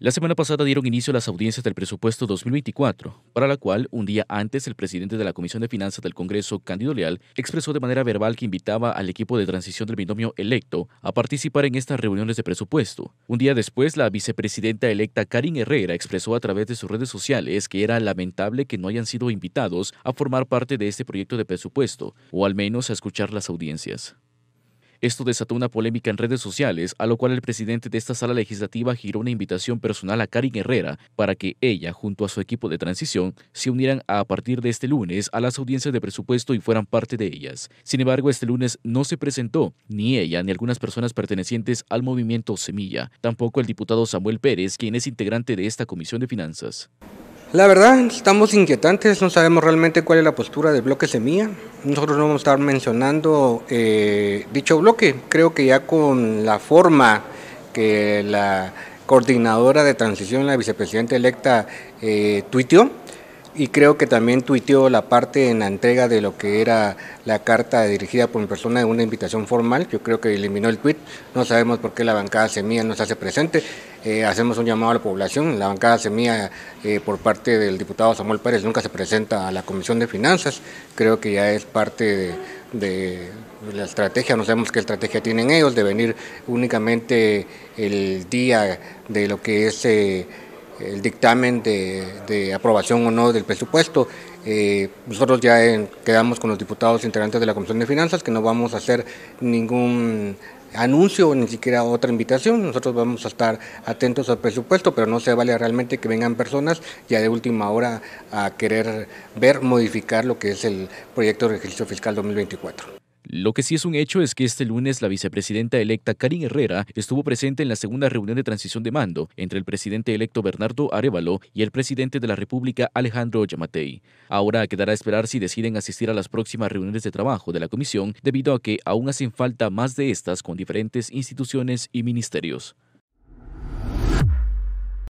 La semana pasada dieron inicio a las audiencias del presupuesto 2024, para la cual, un día antes, el presidente de la Comisión de Finanzas del Congreso, Cándido Leal, expresó de manera verbal que invitaba al equipo de transición del binomio electo a participar en estas reuniones de presupuesto. Un día después, la vicepresidenta electa Karin Herrera expresó a través de sus redes sociales que era lamentable que no hayan sido invitados a formar parte de este proyecto de presupuesto, o al menos a escuchar las audiencias. Esto desató una polémica en redes sociales, a lo cual el presidente de esta sala legislativa giró una invitación personal a Karin Herrera para que ella, junto a su equipo de transición, se unieran a partir de este lunes a las audiencias de presupuesto y fueran parte de ellas. Sin embargo, este lunes no se presentó ni ella ni algunas personas pertenecientes al movimiento Semilla, tampoco el diputado Samuel Pérez, quien es integrante de esta comisión de finanzas. La verdad, estamos inquietantes, no sabemos realmente cuál es la postura del bloque Semilla. Nosotros no vamos a estar mencionando eh, dicho bloque. Creo que ya con la forma que la coordinadora de transición, la vicepresidenta electa, eh, tuiteó, y creo que también tuiteó la parte en la entrega de lo que era la carta dirigida por mi persona de una invitación formal. Yo creo que eliminó el tuit. No sabemos por qué la bancada Semilla no se hace presente. Eh, hacemos un llamado a la población. La bancada Semilla, eh, por parte del diputado Samuel Pérez, nunca se presenta a la Comisión de Finanzas. Creo que ya es parte de, la estrategia, no sabemos qué estrategia tienen ellos, de venir únicamente el día de lo que es... Eh, el dictamen de, aprobación o no del presupuesto. Eh, nosotros ya quedamos con los diputados integrantes de la Comisión de Finanzas que no vamos a hacer ningún anuncio, ni siquiera otra invitación. Nosotros vamos a estar atentos al presupuesto, pero no se vale realmente que vengan personas ya de última hora a querer ver modificar lo que es el proyecto de ejercicio fiscal 2024. Lo que sí es un hecho es que este lunes la vicepresidenta electa Karin Herrera estuvo presente en la segunda reunión de transición de mando entre el presidente electo Bernardo Arevalo y el presidente de la República Alejandro Yamatei. Ahora quedará a esperar si deciden asistir a las próximas reuniones de trabajo de la comisión debido a que aún hacen falta más de estas con diferentes instituciones y ministerios.